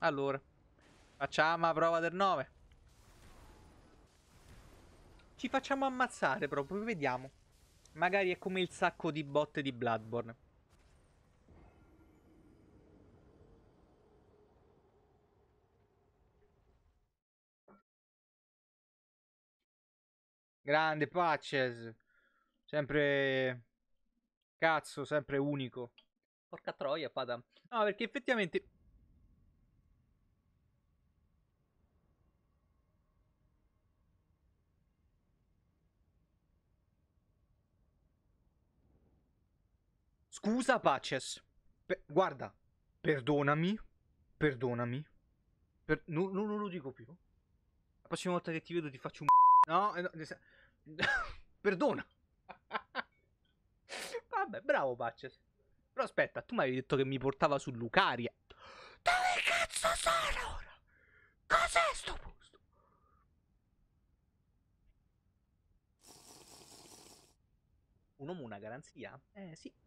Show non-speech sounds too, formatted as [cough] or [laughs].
Allora, facciamo la prova del 9. Ci facciamo ammazzare proprio, vediamo. Magari è come il sacco di botte di Bloodborne. Grande Patches. Sempre... Cazzo, sempre unico. Porca troia, Padam. No, perché effettivamente Scusa, Paces. Pe guarda, perdonami. Perdonami. Per no, no, non lo dico più. La prossima volta che ti vedo ti faccio un... [laughs] No, eh, no [laughs] perdona. [laughs] Vabbè, bravo Paces. Però aspetta, tu mi avevi detto che mi portava su Lucaria. Dove cazzo sono ora? Cos'è sto posto? Un uomo una garanzia? Eh sì,